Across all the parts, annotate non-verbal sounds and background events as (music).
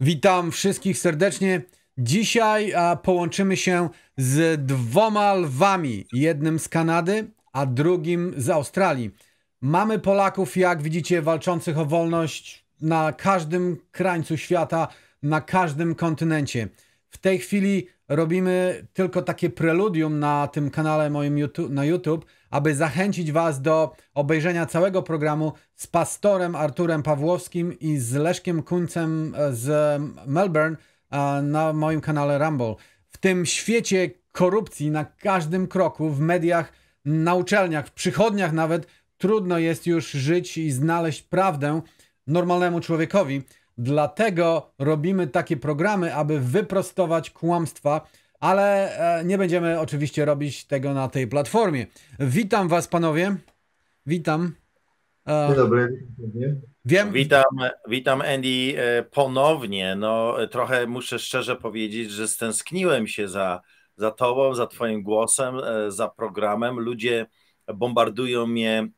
Witam wszystkich serdecznie. Dzisiaj a, połączymy się z dwoma lwami. Jednym z Kanady, a drugim z Australii. Mamy Polaków, jak widzicie, walczących o wolność na każdym krańcu świata, na każdym kontynencie. W tej chwili robimy tylko takie preludium na tym kanale moim YouTube, na YouTube, aby zachęcić Was do obejrzenia całego programu z pastorem Arturem Pawłowskim i z Leszkiem Kuńcem e, z Melbourne e, na moim kanale Rumble. W tym świecie korupcji na każdym kroku, w mediach, na uczelniach, w przychodniach nawet, trudno jest już żyć i znaleźć prawdę normalnemu człowiekowi. Dlatego robimy takie programy, aby wyprostować kłamstwa, ale e, nie będziemy oczywiście robić tego na tej platformie. Witam Was, panowie. Witam. E, Dzień dobry. Wiem. Witam, witam Andy e, ponownie. No, trochę muszę szczerze powiedzieć, że stęskniłem się za, za tobą, za twoim głosem, za programem. Ludzie bombardują mnie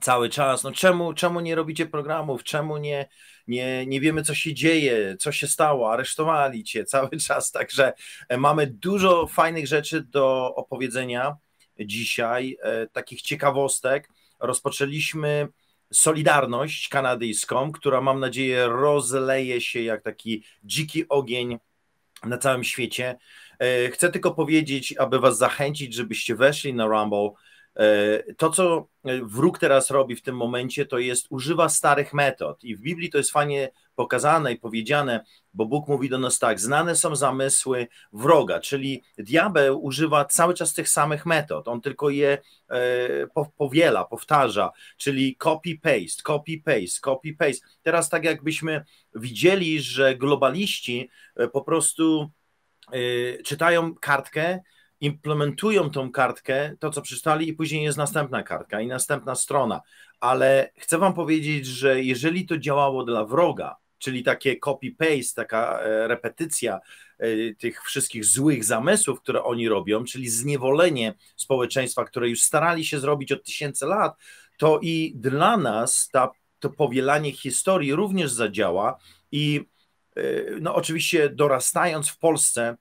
cały czas. No czemu, czemu nie robicie programów? Czemu nie, nie, nie wiemy, co się dzieje, co się stało? Aresztowali cię (laughs) cały czas. Także e, mamy dużo fajnych rzeczy do opowiedzenia dzisiaj, e, takich ciekawostek. Rozpoczęliśmy Solidarność kanadyjską, która mam nadzieję rozleje się jak taki dziki ogień na całym świecie. E, chcę tylko powiedzieć, aby Was zachęcić, żebyście weszli na Rumble E, to, co e, wróg teraz robi w tym momencie, to jest używa starych metod. I w Biblii to jest fajnie pokazane i powiedziane, bo Bóg mówi do nas tak: znane są zamysły wroga, czyli diabeł używa cały czas tych samych metod, on tylko je e, powiela, powtarza, czyli copy-paste, copy-paste, copy-paste. Teraz, tak jakbyśmy widzieli, że globaliści po prostu czytają kartkę, implementują tą kartkę, to co przeczytali, i później jest następna kartka i następna strona. Ale chcę Wam powiedzieć, że jeżeli to działało dla wroga, czyli takie copy-paste, taka e, repetycja e, tych wszystkich złych zamysłów, które oni robią, czyli zniewolenie społeczeństwa, które już starali się zrobić od tysięcy lat, to i dla nas ta, to powielanie historii również zadziała i e, no oczywiście dorastając w Polsce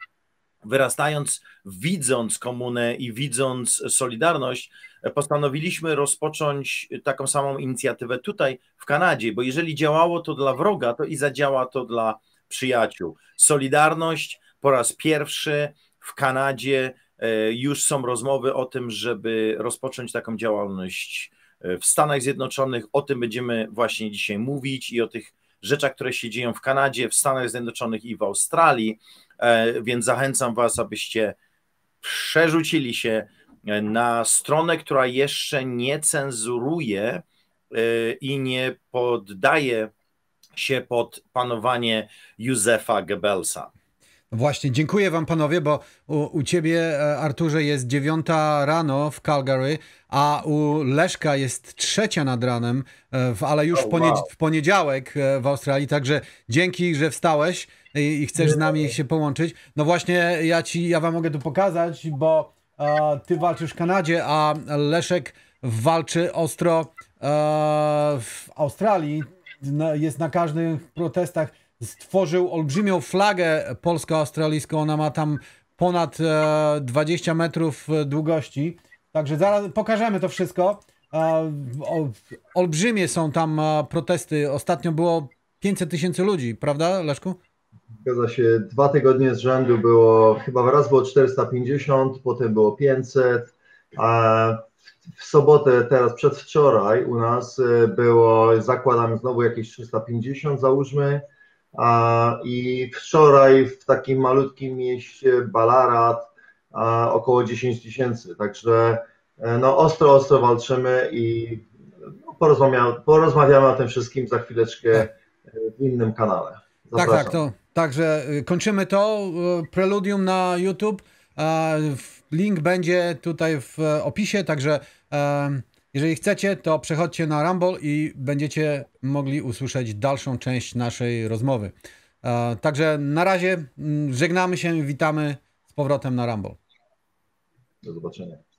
wyrastając, widząc komunę i widząc Solidarność, postanowiliśmy rozpocząć taką samą inicjatywę tutaj w Kanadzie, bo jeżeli działało to dla wroga, to i zadziała to dla przyjaciół. Solidarność po raz pierwszy w Kanadzie e, już są rozmowy o tym, żeby rozpocząć taką działalność e, w Stanach Zjednoczonych. O tym będziemy właśnie dzisiaj mówić i o tych rzeczach, które się dzieją w Kanadzie, w Stanach Zjednoczonych i w Australii. E, więc zachęcam Was, abyście przerzucili się e, na stronę, która jeszcze nie cenzuruje e, i nie poddaje się pod panowanie Józefa Goebbelsa. Właśnie, dziękuję wam panowie, bo u, u, ciebie e, Arturze jest dziewiąta rano w Calgary, a u Leszka jest trzecia nad ranem, e, w, ale już oh, wow. w, poniedz w, poniedziałek e, w Australii, także dzięki, że wstałeś i, i chcesz z nami się połączyć. No właśnie, ja ci, ja wam mogę tu pokazać, bo ty walczysz w Kanadzie, a Leszek walczy ostro w Australii, na, jest na każdych protestach stworzył olbrzymią flagę polsko-australijską. Ona ma tam ponad 20 e, metrów e, długości. Także zaraz pokażemy to wszystko. E, olbrzymie są tam protesty. Ostatnio było 500 tysięcy ludzi, prawda, Leszku? Zgadza się. Dwa tygodnie z rzędu było, chyba raz było 450, potem było 500. A w sobotę, teraz przedwczoraj u nas było, zakładam znowu jakieś 350 załóżmy. I wczoraj w takim malutkim mieście Balarat około 10 tysięcy. Także e, no, ostro, ostro walczymy i no, porozmawiamy, porozmawiamy o tym wszystkim za chwileczkę e, w innym kanale. Zapraszam. Tak, tak, to. Także y, kończymy to. Y, preludium na YouTube. E, link będzie tutaj w opisie, także jeżeli chcecie, to przechodźcie na Rumble i będziecie mogli usłyszeć dalszą część naszej rozmowy. E, także na razie mm, żegnamy się, i witamy z powrotem na Rumble. Do zobaczenia.